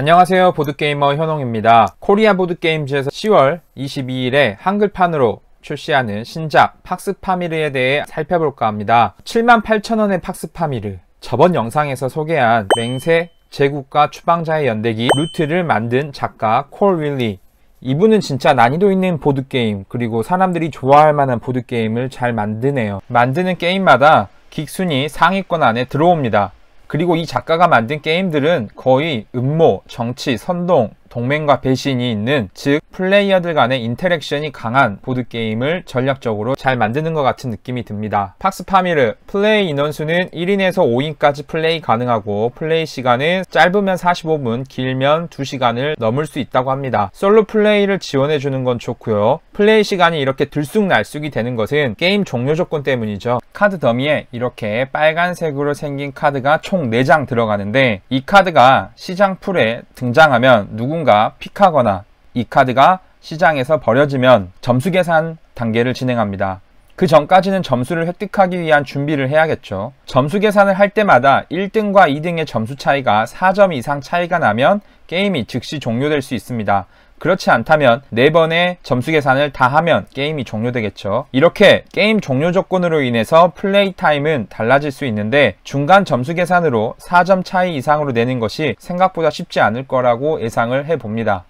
안녕하세요 보드게이머 현홍입니다 코리아 보드게임즈에서 10월 22일에 한글판으로 출시하는 신작 팍스파미르에 대해 살펴볼까 합니다 78,000원의 팍스파미르 저번 영상에서 소개한 맹세 제국과 추방자의 연대기 루트를 만든 작가 콜 윌리 이분은 진짜 난이도 있는 보드게임 그리고 사람들이 좋아할 만한 보드게임을 잘 만드네요 만드는 게임마다 긱순이 상위권 안에 들어옵니다 그리고 이 작가가 만든 게임들은 거의 음모, 정치, 선동, 동맹과 배신이 있는 즉 플레이어들 간의 인터랙션이 강한 보드게임을 전략적으로 잘 만드는 것 같은 느낌이 듭니다. 팍스 파미르 플레이 인원수는 1인에서 5인까지 플레이 가능하고 플레이 시간은 짧으면 45분 길면 2시간을 넘을 수 있다고 합니다. 솔로 플레이를 지원해주는 건 좋고요. 플레이 시간이 이렇게 들쑥날쑥이 되는 것은 게임 종료 조건 때문이죠. 카드 더미에 이렇게 빨간색으로 생긴 카드가 총 4장 들어가는데 이 카드가 시장 풀에 등장하면 누군 뭔가 픽하거나 이 카드가 시장에서 버려지면 점수 계산 단계를 진행합니다. 그 전까지는 점수를 획득하기 위한 준비를 해야겠죠. 점수 계산을 할 때마다 1등과 2등의 점수 차이가 4점 이상 차이가 나면 게임이 즉시 종료될 수 있습니다. 그렇지 않다면 4번의 점수 계산을 다 하면 게임이 종료되겠죠. 이렇게 게임 종료 조건으로 인해서 플레이 타임은 달라질 수 있는데 중간 점수 계산으로 4점 차이 이상으로 내는 것이 생각보다 쉽지 않을 거라고 예상을 해봅니다.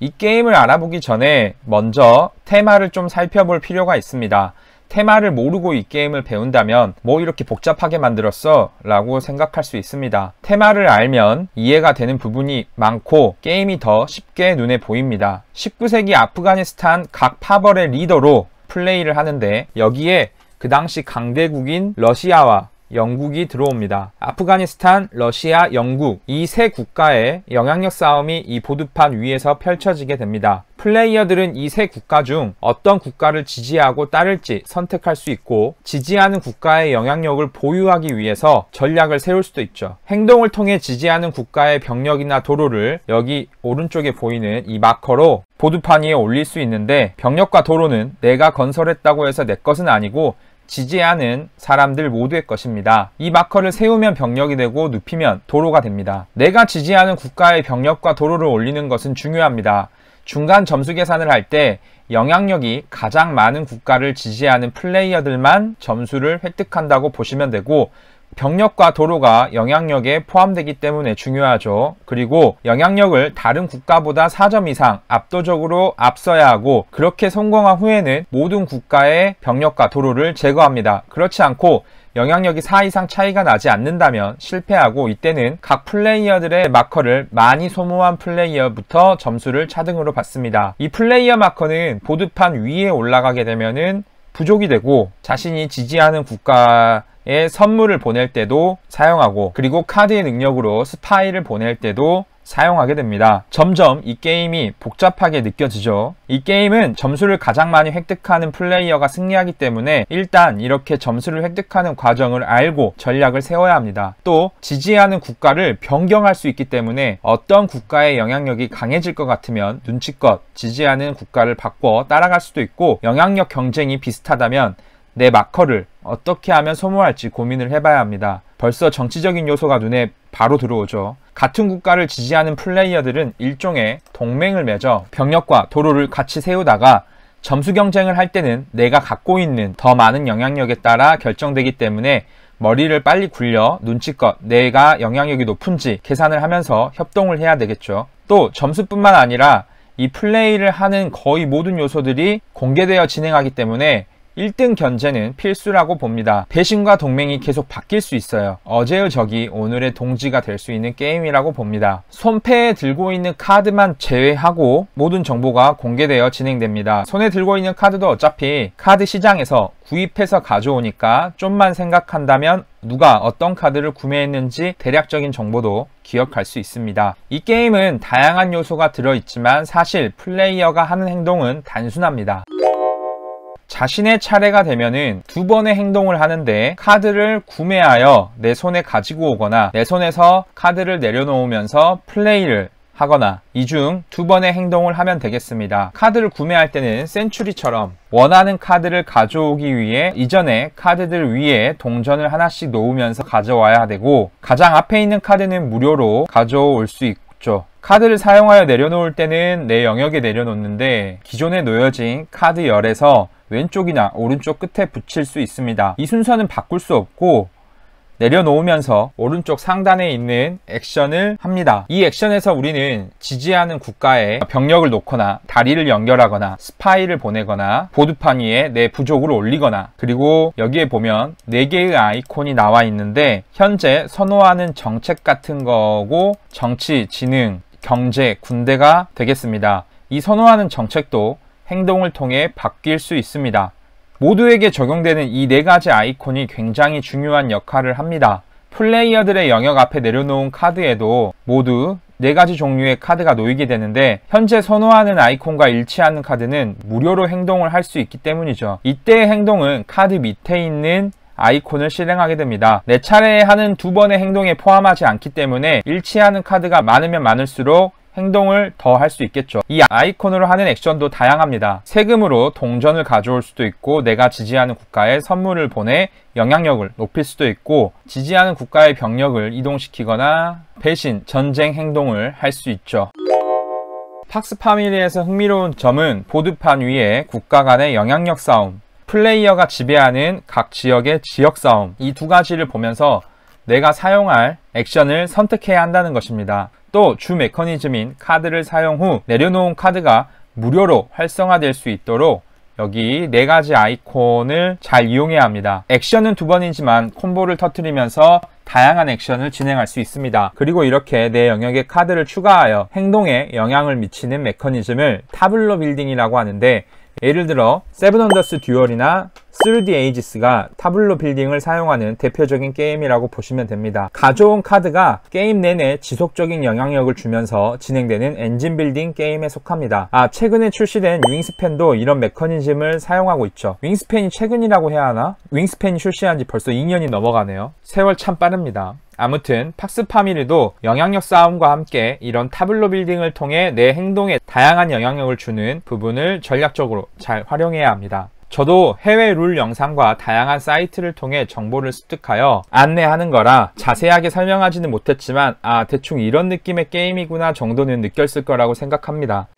이 게임을 알아보기 전에 먼저 테마를 좀 살펴볼 필요가 있습니다. 테마를 모르고 이 게임을 배운다면 뭐 이렇게 복잡하게 만들었어 라고 생각할 수 있습니다. 테마를 알면 이해가 되는 부분이 많고 게임이 더 쉽게 눈에 보입니다. 19세기 아프가니스탄 각 파벌의 리더로 플레이를 하는데 여기에 그 당시 강대국인 러시아와 영국이 들어옵니다. 아프가니스탄, 러시아, 영국 이 세 국가의 영향력 싸움이 이 보드판 위에서 펼쳐지게 됩니다. 플레이어들은 이 세 국가 중 어떤 국가를 지지하고 따를지 선택할 수 있고 지지하는 국가의 영향력을 보유하기 위해서 전략을 세울 수도 있죠. 행동을 통해 지지하는 국가의 병력이나 도로를 여기 오른쪽에 보이는 이 마커로 보드판 위에 올릴 수 있는데 병력과 도로는 내가 건설했다고 해서 내 것은 아니고 지지하는 사람들 모두의 것입니다. 이 마커를 세우면 병력이 되고 눕히면 도로가 됩니다. 내가 지지하는 국가의 병력과 도로를 올리는 것은 중요합니다. 중간 점수 계산을 할 때 영향력이 가장 많은 국가를 지지하는 플레이어들만 점수를 획득한다고 보시면 되고 병력과 도로가 영향력에 포함되기 때문에 중요하죠. 그리고 영향력을 다른 국가보다 4점 이상 압도적으로 앞서야 하고 그렇게 성공한 후에는 모든 국가의 병력과 도로를 제거합니다. 그렇지 않고 영향력이 4 이상 차이가 나지 않는다면 실패하고 이때는 각 플레이어들의 마커를 많이 소모한 플레이어부터 점수를 차등으로 받습니다. 이 플레이어 마커는 보드판 위에 올라가게 되면 부족이 되고 자신이 지지하는 국가 에 선물을 보낼 때도 사용하고 그리고 카드의 능력으로 스파이를 보낼 때도 사용하게 됩니다. 점점 이 게임이 복잡하게 느껴지죠. 이 게임은 점수를 가장 많이 획득하는 플레이어가 승리하기 때문에 일단 이렇게 점수를 획득하는 과정을 알고 전략을 세워야 합니다. 또 지지하는 국가를 변경할 수 있기 때문에 어떤 국가의 영향력이 강해질 것 같으면 눈치껏 지지하는 국가를 바꿔 따라갈 수도 있고 영향력 경쟁이 비슷하다면 내 마커를 어떻게 하면 소모할지 고민을 해봐야 합니다. 벌써 정치적인 요소가 눈에 바로 들어오죠. 같은 국가를 지지하는 플레이어들은 일종의 동맹을 맺어 병력과 도로를 같이 세우다가 점수 경쟁을 할 때는 내가 갖고 있는 더 많은 영향력에 따라 결정되기 때문에 머리를 빨리 굴려 눈치껏 내가 영향력이 높은지 계산을 하면서 협동을 해야 되겠죠. 또 점수뿐만 아니라 이 플레이를 하는 거의 모든 요소들이 공개되어 진행하기 때문에 1등 견제는 필수라고 봅니다. 배신과 동맹이 계속 바뀔 수 있어요. 어제의 적이 오늘의 동지가 될 수 있는 게임이라고 봅니다. 손패에 들고 있는 카드만 제외하고 모든 정보가 공개되어 진행됩니다. 손에 들고 있는 카드도 어차피 카드 시장에서 구입해서 가져오니까 좀만 생각한다면 누가 어떤 카드를 구매했는지 대략적인 정보도 기억할 수 있습니다. 이 게임은 다양한 요소가 들어있지만 사실 플레이어가 하는 행동은 단순합니다. 자신의 차례가 되면은 두 번의 행동을 하는데 카드를 구매하여 내 손에 가지고 오거나 내 손에서 카드를 내려놓으면서 플레이를 하거나 이 중 두 번의 행동을 하면 되겠습니다. 카드를 구매할 때는 센츄리처럼 원하는 카드를 가져오기 위해 이전에 카드들 위에 동전을 하나씩 놓으면서 가져와야 되고 가장 앞에 있는 카드는 무료로 가져올 수 있죠. 카드를 사용하여 내려놓을 때는 내 영역에 내려놓는데 기존에 놓여진 카드 열에서 왼쪽이나 오른쪽 끝에 붙일 수 있습니다. 이 순서는 바꿀 수 없고 내려놓으면서 오른쪽 상단에 있는 액션을 합니다. 이 액션에서 우리는 지지하는 국가에 병력을 놓거나 다리를 연결하거나 스파이를 보내거나 보드판 위에 내 부족을 올리거나 그리고 여기에 보면 4개의 아이콘이 나와 있는데 현재 선호하는 정책 같은 거고 정치, 지능, 경제, 군대가 되겠습니다. 이 선호하는 정책도 행동을 통해 바뀔 수 있습니다. 모두에게 적용되는 이 네 가지 아이콘이 굉장히 중요한 역할을 합니다. 플레이어들의 영역 앞에 내려놓은 카드에도 모두 네 가지 종류의 카드가 놓이게 되는데 현재 선호하는 아이콘과 일치하는 카드는 무료로 행동을 할 수 있기 때문이죠. 이때의 행동은 카드 밑에 있는 아이콘을 실행하게 됩니다. 내 차례에 하는 두 번의 행동에 포함하지 않기 때문에 일치하는 카드가 많으면 많을수록 행동을 더 할 수 있겠죠. 이 아이콘으로 하는 액션도 다양합니다. 세금으로 동전을 가져올 수도 있고 내가 지지하는 국가에 선물을 보내 영향력을 높일 수도 있고 지지하는 국가의 병력을 이동시키거나 배신, 전쟁 행동을 할 수 있죠. 팍스 파밀리에서 흥미로운 점은 보드판 위에 국가 간의 영향력 싸움, 플레이어가 지배하는 각 지역의 지역 성이두 가지를 보면서 내가 사용할 액션을 선택해야 한다는 것입니다. 또 주 메커니즘인 카드를 사용 후 내려놓은 카드가 무료로 활성화될 수 있도록 여기 네 가지 아이콘을 잘 이용해야 합니다. 액션은 두 번이지만 콤보를 터트리면서 다양한 액션을 진행할 수 있습니다. 그리고 이렇게 내 영역에 카드를 추가하여 행동에 영향을 미치는 메커니즘을 타블로 빌딩이라고 하는데 예를 들어 세븐 언더스 듀얼이나 스루 디 에이지스가 타블로 빌딩을 사용하는 대표적인 게임이라고 보시면 됩니다. 가져온 카드가 게임 내내 지속적인 영향력을 주면서 진행되는 엔진 빌딩 게임에 속합니다. 아 최근에 출시된 윙스팬도 이런 메커니즘을 사용하고 있죠. 윙스팬이 최근이라고 해야 하나? 윙스팬이 출시한 지 벌써 2년이 넘어가네요. 세월 참 빠릅니다. 아무튼 팍스 파밀리도 영향력 싸움과 함께 이런 타블로 빌딩을 통해 내 행동에 다양한 영향력을 주는 부분을 전략적으로 잘 활용해야 합니다. 저도 해외 룰 영상과 다양한 사이트를 통해 정보를 습득하여 안내하는 거라 자세하게 설명하지는 못했지만 아 대충 이런 느낌의 게임이구나 정도는 느꼈을 거라고 생각합니다.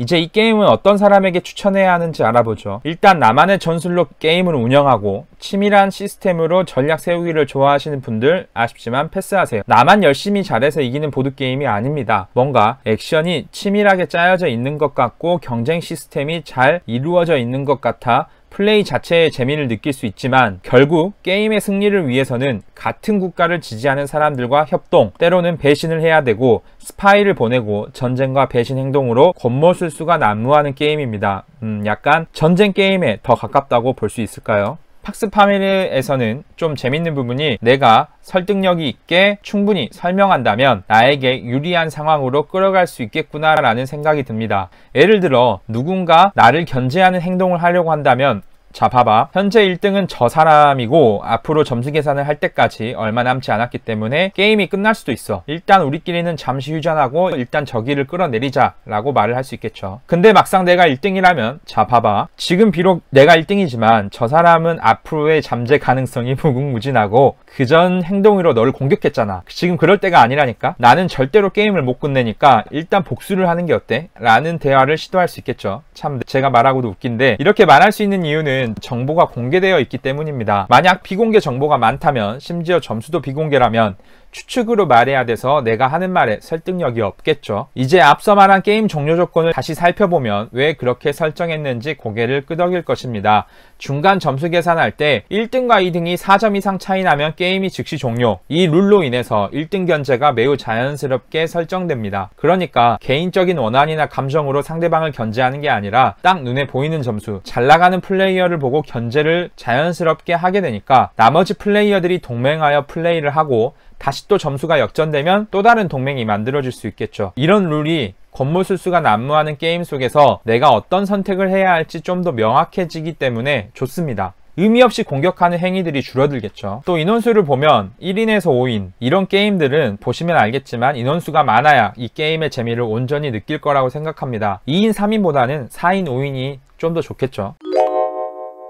이제 이 게임은 어떤 사람에게 추천해야 하는지 알아보죠. 일단 나만의 전술로 게임을 운영하고 치밀한 시스템으로 전략 세우기를 좋아하시는 분들 아쉽지만 패스하세요. 나만 열심히 잘해서 이기는 보드게임이 아닙니다. 뭔가 액션이 치밀하게 짜여져 있는 것 같고 경쟁 시스템이 잘 이루어져 있는 것 같아 플레이 자체의 재미를 느낄 수 있지만 결국 게임의 승리를 위해서는 같은 국가를 지지하는 사람들과 협동, 때로는 배신을 해야 되고 스파이를 보내고 전쟁과 배신 행동으로 권모술수가 난무하는 게임입니다. 음, 약간 전쟁 게임에 더 가깝다고 볼 수 있을까요? 학습 파밀에서는 좀 재밌는 부분이 내가 설득력이 있게 충분히 설명한다면 나에게 유리한 상황으로 끌어갈 수 있겠구나라는 생각이 듭니다. 예를 들어 누군가 나를 견제하는 행동을 하려고 한다면 자 봐봐 현재 1등은 저 사람이고 앞으로 점수 계산을 할 때까지 얼마 남지 않았기 때문에 게임이 끝날 수도 있어 일단 우리끼리는 잠시 휴전하고 일단 저기를 끌어내리자 라고 말을 할 수 있겠죠 근데 막상 내가 1등이라면 자 봐봐 지금 비록 내가 1등이지만 저 사람은 앞으로의 잠재 가능성이 무궁무진하고 그 전 행동으로 널 공격했잖아 지금 그럴 때가 아니라니까 나는 절대로 게임을 못 끝내니까 일단 복수를 하는 게 어때? 라는 대화를 시도할 수 있겠죠 참 제가 말하고도 웃긴데 이렇게 말할 수 있는 이유는 이유는 정보가 공개되어 있기 때문입니다. 만약 비공개 정보가 많다면 심지어 점수도 비공개라면 추측으로 말해야 돼서 내가 하는 말에 설득력이 없겠죠. 이제 앞서 말한 게임 종료 조건을 다시 살펴보면 왜 그렇게 설정했는지 고개를 끄덕일 것입니다. 중간 점수 계산할 때 1등과 2등이 4점 이상 차이 나면 게임이 즉시 종료. 이 룰로 인해서 1등 견제가 매우 자연스럽게 설정됩니다. 그러니까 개인적인 원한이나 감정으로 상대방을 견제하는 게 아니라 딱 눈에 보이는 점수, 잘 나가는 플레이어를 플레이어를 보고 견제를 자연스럽게 하게 되니까 나머지 플레이어들이 동맹하여 플레이를 하고 다시 또 점수가 역전되면 또 다른 동맹이 만들어질 수 있겠죠. 이런 룰이 건물술수가 난무하는 게임 속에서 내가 어떤 선택을 해야 할지 좀 더 명확해지기 때문에 좋습니다. 의미 없이 공격하는 행위들이 줄어들겠죠. 또 인원수를 보면 1인에서 5인 이런 게임들은 보시면 알겠지만 인원수가 많아야 이 게임의 재미를 온전히 느낄 거라고 생각합니다. 2인 3인보다는 4인 5인이 좀 더 좋겠죠.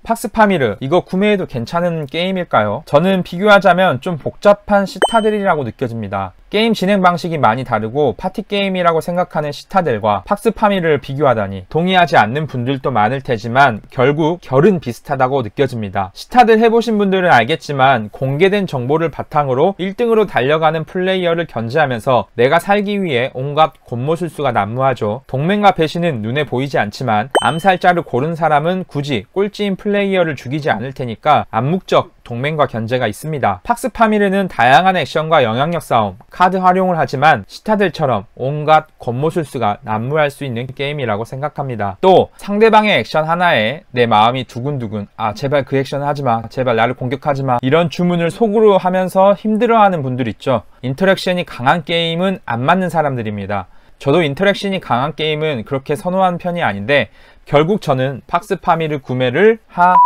팍스파미르 이거 구매해도 괜찮은 게임일까요? 저는 비교하자면 좀 복잡한 시타들이라고 느껴집니다. 게임 진행 방식이 많이 다르고 파티 게임이라고 생각하는 시타들과 팍스 파미를 비교하다니 동의하지 않는 분들도 많을 테지만 결국 결은 비슷하다고 느껴집니다. 시타들 해보신 분들은 알겠지만 공개된 정보를 바탕으로 1등으로 달려가는 플레이어를 견제하면서 내가 살기 위해 온갖 곤모술수가 난무하죠. 동맹과 배신은 눈에 보이지 않지만 암살자를 고른 사람은 굳이 꼴찌인 플레이어를 죽이지 않을 테니까 암묵적 동맹과 견제가 있습니다. 팍스 파미르는 다양한 액션과 영향력 싸움, 카드 활용을 하지만 시타들처럼 온갖 권모술수가 난무할 수 있는 게임이라고 생각합니다. 또 상대방의 액션 하나에 내 마음이 두근두근 아 제발 그 액션 하지마 제발 나를 공격하지마 이런 주문을 속으로 하면서 힘들어하는 분들 있죠. 인터랙션이 강한 게임은 안 맞는 사람들입니다. 저도 인터랙션이 강한 게임은 그렇게 선호하는 편이 아닌데 결국 저는 팍스 파미르 구매를 하...